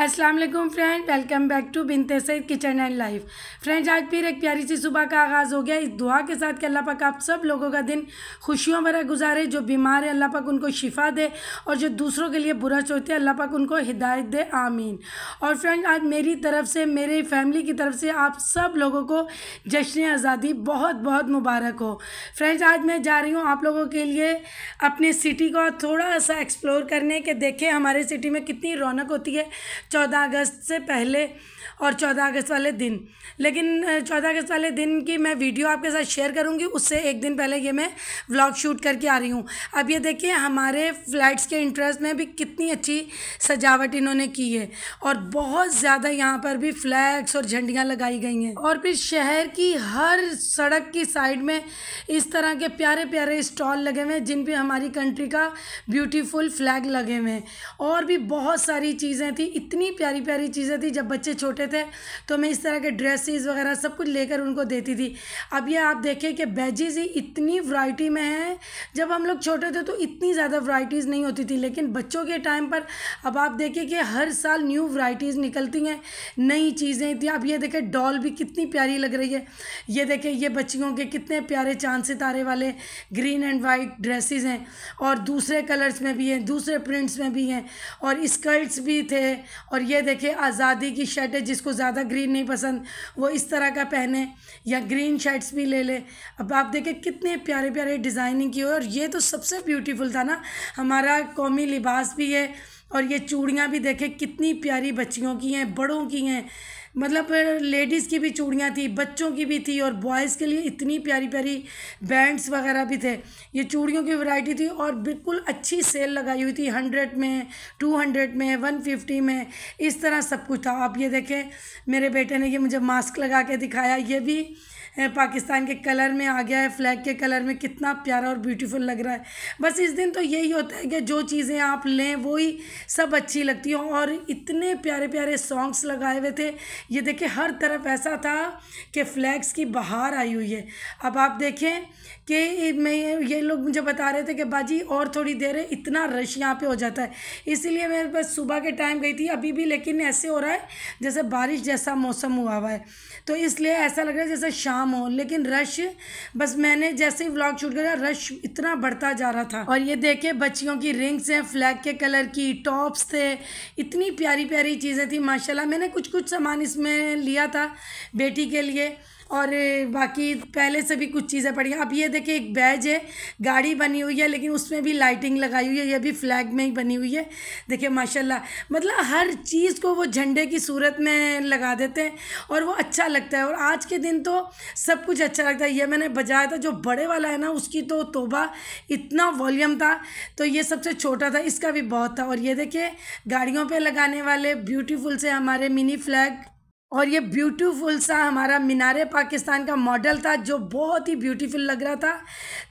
Aslam friend welcome back to Binte Saeed kitchen and life friends आज फिर एक प्यारी सी सुबह का आगाज़ हो गया इस दुआ के साथ कि अल्लाह पाक आप सब लोगों का दिन खुशियों भरा गुजारे जो बीमार है अल्लाह पाक उनको शिफा दे और जो दूसरों के लिए बुरा सोचते हैं अल्लाह पाक उनको हिदायत दे आमीन और फ्रेंड आज मेरी तरफ से मेरे फैमिली की तरफ से आप सब लोगों को जश्न आज़ादी बहुत बहुत मुबारक हो फ्रेंड्स आज मैं जा रही हूँ आप लोगों के लिए अपने सिटी को थोड़ा सा एक्सप्लोर करने के देखें हमारे सिटी में कितनी रौनक होती है चौदह अगस्त से पहले और चौदह अगस्त वाले दिन लेकिन चौदह अगस्त वाले दिन की मैं वीडियो आपके साथ शेयर करूँगी उससे एक दिन पहले ये मैं व्लॉग शूट करके आ रही हूँ अब ये देखिए हमारे फ्लैट्स के इंटरेस्ट में भी कितनी अच्छी सजावट इन्होंने की है और बहुत ज़्यादा यहाँ पर भी फ्लैग्स और झंडियाँ लगाई गई हैं और फिर शहर की हर सड़क की साइड में इस तरह के प्यारे प्यारे स्टॉल लगे हुए हैं जिन पर हमारी कंट्री का ब्यूटीफुल फ्लैग लगे हुए हैं और भी बहुत सारी चीज़ें थी इतनी प्यारी प्यारी चीज़ें थी जब बच्चे छोटे थे तो मैं इस तरह के ड्रेसेस वगैरह सब कुछ लेकर उनको देती थी अब ये आप देखें कि बेजिज़ ही इतनी वैरायटी में है जब हम लोग छोटे थे तो इतनी ज़्यादा वराइटीज नहीं होती थी लेकिन बच्चों के टाइम पर अब आप देखें कि हर साल न्यू वराइटीज निकलती हैं नई चीज़ें थी अब ये देखें डॉल भी कितनी प्यारी लग रही है ये देखें ये बच्चियों के कितने प्यारे चांद सितारे वाले ग्रीन एंड वाइट ड्रेसेस हैं और दूसरे कलर्स में भी हैं दूसरे प्रिंट्स में भी हैं और स्कर्ट्स भी थे और ये देखें आज़ादी की शर्ट है जिसको ज़्यादा ग्रीन नहीं पसंद वो इस तरह का पहने या ग्रीन शर्ट्स भी ले ले अब आप देखें कितने प्यारे प्यारे डिज़ाइनिंग की हो और ये तो सबसे ब्यूटीफुल था ना हमारा कौमी लिबास भी है और ये चूड़ियाँ भी देखें कितनी प्यारी बच्चियों की हैं बड़ों की हैं मतलब लेडीज़ की भी चूड़ियाँ थी बच्चों की भी थी और बॉयज़ के लिए इतनी प्यारी प्यारी बैंड्स वगैरह भी थे ये चूड़ियों की वैरायटी थी और बिल्कुल अच्छी सेल लगाई हुई थी हंड्रेड में टू हंड्रेड में वन फिफ्टी में इस तरह सब कुछ था आप ये देखें मेरे बेटे ने ये मुझे मास्क लगा के दिखाया ये भी पाकिस्तान के कलर में आ गया है फ्लैग के कलर में कितना प्यारा और ब्यूटीफुल लग रहा है बस इस दिन तो यही होता है कि जो चीज़ें आप लें वही सब अच्छी लगती हो और इतने प्यारे प्यारे सॉन्ग्स लगाए हुए थे ये देखें हर तरफ ऐसा था कि फ्लैग्स की बहार आई हुई है अब आप देखें कि मैं ये लोग मुझे बता रहे थे कि बाजी और थोड़ी देर है इतना रश यहाँ पे हो जाता है इसीलिए मैं बस सुबह के टाइम गई थी अभी भी लेकिन ऐसे हो रहा है जैसे बारिश जैसा मौसम हुआ हुआ है तो इसलिए ऐसा लग रहा है जैसे शाम कम हो लेकिन रश बस मैंने जैसे ही व्लॉग शूट करा रश इतना बढ़ता जा रहा था और ये देखे बच्चियों की रिंग्स हैं फ्लैग के कलर की टॉप्स थे इतनी प्यारी प्यारी चीज़ें थी माशाल्लाह मैंने कुछ कुछ सामान इसमें लिया था बेटी के लिए और बाकी पहले से भी कुछ चीज़ें पड़ी अब ये देखिए एक बैज है गाड़ी बनी हुई है लेकिन उसमें भी लाइटिंग लगाई हुई है यह भी फ्लैग में ही बनी हुई है देखिए माशाल्लाह मतलब हर चीज़ को वो झंडे की सूरत में लगा देते हैं और वो अच्छा लगता है और आज के दिन तो सब कुछ अच्छा लगता है ये मैंने बजाया था जो बड़े वाला है ना उसकी तो तोबा इतना वॉल्यूम था तो ये सबसे छोटा था इसका भी बहुत था और ये देखिए गाड़ियों पर लगाने वाले ब्यूटीफुल से हमारे मिनी फ्लैग और ये ब्यूटीफुल सा हमारा मीनार पाकिस्तान का मॉडल था जो बहुत ही ब्यूटीफुल लग रहा था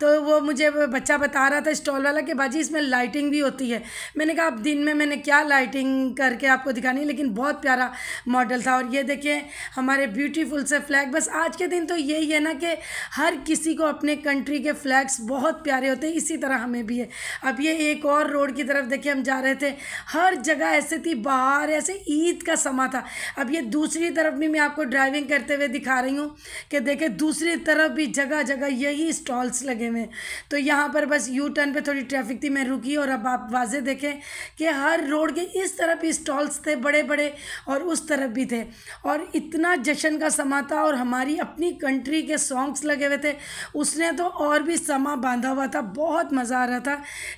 तो वो मुझे बच्चा बता रहा था स्टॉल वाला कि बाजी इसमें लाइटिंग भी होती है मैंने कहा अब दिन में मैंने क्या लाइटिंग करके आपको दिखानी लेकिन बहुत प्यारा मॉडल था और ये देखिए हमारे ब्यूटीफुल से फ्लैग बस आज के दिन तो यही है ना कि हर किसी को अपने कंट्री के फ्लैग्स बहुत प्यारे होते हैं इसी तरह हमें भी है अब ये एक और रोड की तरफ देखिए हम जा रहे थे हर जगह ऐसे थी बाहर ऐसे ईद का समा था अब ये दूसरी दूसरी तरफ भी मैं आपको ड्राइविंग करते हुए दिखा रही हूँ कि देखें दूसरी तरफ भी जगह जगह यही स्टॉल्स लगे हुए तो यहाँ पर बस यू टर्न पर थोड़ी ट्रैफिक थी मैं रुकी और अब आप वाजे देखें कि हर रोड के इस तरफ भी स्टॉल्स थे बड़े बड़े और उस तरफ भी थे और इतना जश्न का समा था और हमारी अपनी कंट्री के सॉन्ग्स लगे हुए थे उसने तो और भी समा बांधा हुआ था बहुत मज़ा आ रहा था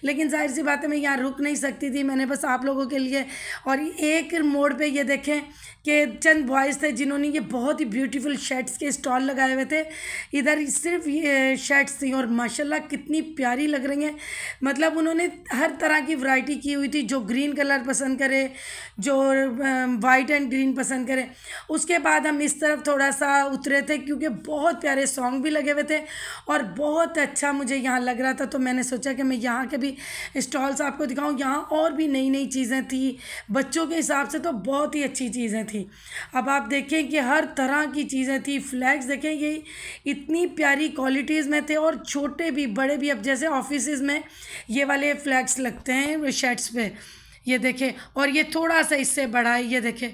लेकिन जाहिर सी बात है मैं यहाँ रुक नहीं सकती थी मैंने बस आप लोगों के लिए और एक मोड़ पे ये देखें कि चंद बॉयज़ थे जिन्होंने ये बहुत ही ब्यूटीफुल शर्ट्स के स्टॉल लगाए हुए थे इधर सिर्फ ये शर्ट्स थी और माशाल्लाह कितनी प्यारी लग रही हैं मतलब उन्होंने हर तरह की वैरायटी की हुई थी जो ग्रीन कलर पसंद करे जो वाइट एंड ग्रीन पसंद करे उसके बाद हम इस तरफ थोड़ा सा उतरे थे क्योंकि बहुत प्यारे सॉन्ग भी लगे हुए थे और बहुत अच्छा मुझे यहाँ लग रहा था तो मैंने सोचा कि मैं यहाँ के भी स्टॉल्स आपको दिखाऊँ यहाँ और भी नई नई चीज़ें थी बच्चों के हिसाब से तो बहुत ही अच्छी चीज़ें थी अब आप देखें कि हर तरह की चीज़ें थी फ्लैग्स देखें ये इतनी प्यारी क्वालिटीज़ में थे और छोटे भी बड़े भी अब जैसे ऑफिस में ये वाले फ्लैग्स लगते हैं शर्ट्स पे ये देखें और ये थोड़ा सा इससे बढ़ाए है ये देखें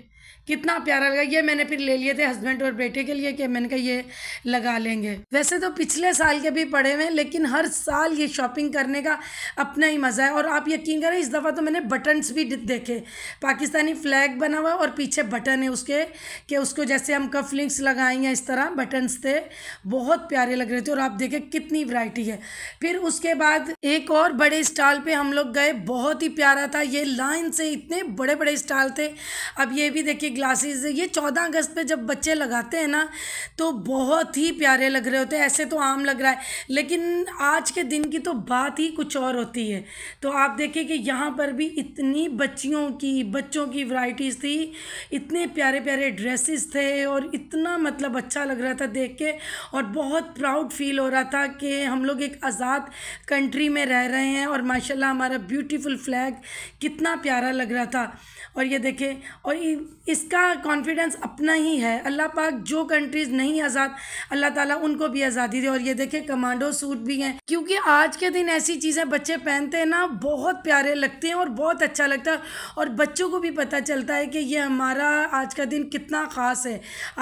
कितना प्यारा लगा ये मैंने फिर ले लिए थे हस्बैंड और बेटे के लिए कि मैंने कहा ये लगा लेंगे वैसे तो पिछले साल के भी पड़े हुए हैं लेकिन हर साल ये शॉपिंग करने का अपना ही मज़ा है और आप यकीन करें इस दफ़ा तो मैंने बटन्स भी देखे पाकिस्तानी फ्लैग बना हुआ और पीछे बटन है उसके कि उसको जैसे हम कफ लिंक्स लगाएंगे इस तरह बटन्स थे बहुत प्यारे लग रहे थे और आप देखें कितनी वरायटी है फिर उसके बाद एक और बड़े स्टॉल पर हम लोग गए बहुत ही प्यारा था ये लाइन से इतने बड़े बड़े स्टॉल थे अब ये भी देखिए ग्लासेस ये चौदह अगस्त पे जब बच्चे लगाते हैं ना तो बहुत ही प्यारे लग रहे होते हैं ऐसे तो आम लग रहा है लेकिन आज के दिन की तो बात ही कुछ और होती है तो आप देखें कि यहाँ पर भी इतनी बच्चियों की बच्चों की वैरायटीज़ थी इतने प्यारे प्यारे ड्रेसेस थे और इतना मतलब अच्छा लग रहा था देख के और बहुत प्राउड फील हो रहा था कि हम लोग एक आज़ाद कंट्री में रह रहे हैं और माशाल्लाह हमारा ब्यूटीफुल फ्लैग कितना प्यारा लग रहा था और ये देखें और इस इसका कॉन्फिडेंस अपना ही है अल्लाह पाक जो कंट्रीज़ नहीं आज़ाद अल्लाह ताला उनको भी आज़ादी दे और ये देखें कमांडो सूट भी हैं क्योंकि आज के दिन ऐसी चीज़ें बच्चे पहनते हैं ना बहुत प्यारे लगते हैं और बहुत अच्छा लगता है और बच्चों को भी पता चलता है कि ये हमारा आज का दिन कितना ख़ास है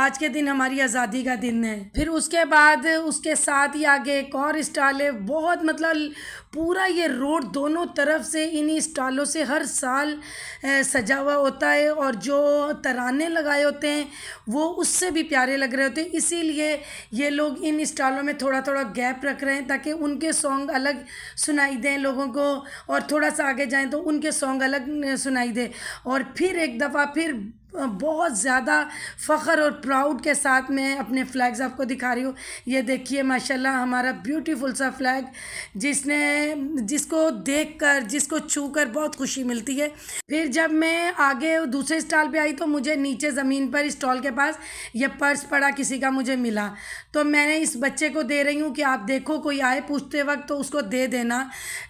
आज के दिन हमारी आज़ादी का दिन है फिर उसके बाद उसके साथ ही आगे एक और स्टाइल है बहुत मतलब पूरा ये रोड दोनों तरफ से इन्हीं स्टॉलों से हर साल सजा हुआ होता है और जो तराने लगाए होते हैं वो उससे भी प्यारे लग रहे होते हैं इसीलिए ये लोग इन स्टॉलों में थोड़ा थोड़ा गैप रख रहे हैं ताकि उनके सॉन्ग अलग सुनाई दें लोगों को और थोड़ा सा आगे जाएं तो उनके सॉन्ग अलग सुनाई दें और फिर एक दफ़ा फिर बहुत ज़्यादा फ़ख्र और प्राउड के साथ मैं अपने फ्लैग्स आपको दिखा रही हूँ ये देखिए माशाल्लाह हमारा ब्यूटीफुल सा फ्लैग जिसने जिसको देखकर जिसको छूकर बहुत खुशी मिलती है फिर जब मैं आगे दूसरे स्टॉल पे आई तो मुझे नीचे ज़मीन पर स्टॉल के पास ये पर्स पड़ा किसी का मुझे मिला तो मैंने इस बच्चे को दे रही हूँ कि आप देखो कोई आए पूछते वक्त तो उसको दे देना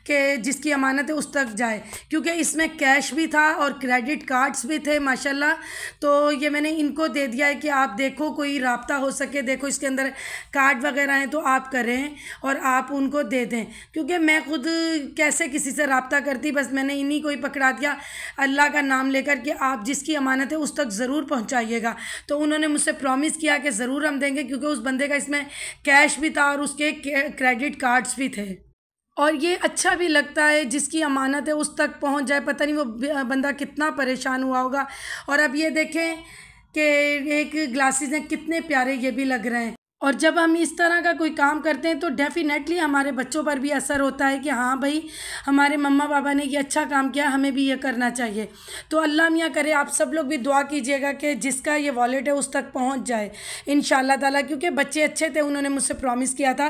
कि जिसकी अमानत है उस तक जाए क्योंकि इसमें कैश भी था और क्रेडिट कार्ड्स भी थे माशाल्लाह तो ये मैंने इनको दे दिया है कि आप देखो कोई रबता हो सके देखो इसके अंदर कार्ड वगैरह हैं तो आप करें और आप उनको दे दें क्योंकि मैं ख़ुद कैसे किसी से रबता करती बस मैंने इन्हीं को ही पकड़ा दिया अल्लाह का नाम लेकर कि आप जिसकी अमानत है उस तक ज़रूर पहुँचाइएगा तो उन्होंने मुझसे प्रॉमिस किया कि ज़रूर हम देंगे क्योंकि उस बंदे का इसमें कैश भी था और उसके क्रेडिट कार्ड्स भी थे और ये अच्छा भी लगता है जिसकी अमानत है उस तक पहुंच जाए पता नहीं वो बंदा कितना परेशान हुआ होगा और अब ये देखें कि एक ग्लासेस हैं कितने प्यारे ये भी लग रहे हैं और जब हम इस तरह का कोई काम करते हैं तो डेफ़िनेटली हमारे बच्चों पर भी असर होता है कि हाँ भाई हमारे मम्मा पापा ने ये अच्छा काम किया हमें भी ये करना चाहिए तो अल्लाह मियाँ करे आप सब लोग भी दुआ कीजिएगा कि जिसका ये वॉलेट है उस तक पहुँच जाए इन ताला क्योंकि बच्चे अच्छे थे उन्होंने मुझसे प्रॉमिस किया था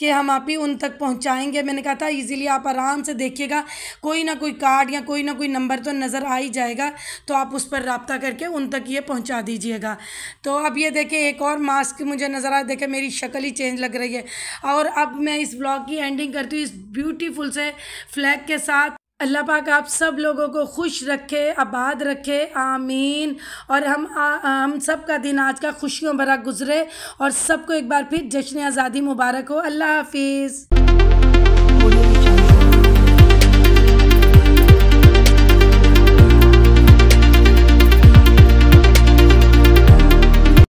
कि हम आप ही उन तक पहुँचाएँगे मैंने कहा था ईज़िली आप आराम से देखिएगा कोई ना कोई कार्ड या कोई ना कोई नंबर तो नज़र आ ही जाएगा तो आप उस पर रबता करके उन तक ये पहुँचा दीजिएगा तो अब ये देखें एक और मास्क मुझे नज़र आ देखें मेरी शक्ल ही चेंज लग रही है और अब मैं इस ब्लॉग की एंडिंग करती हूँ इस ब्यूटीफुल से फ्लैग के साथ अल्लाह पाक आप सब लोगों को खुश रखे आबाद रखे आमीन और हम आ, हम सब का दिन आज का खुशियों भरा गुजरे और सबको एक बार फिर जश्न आज़ादी मुबारक हो अल्लाह हाफिज़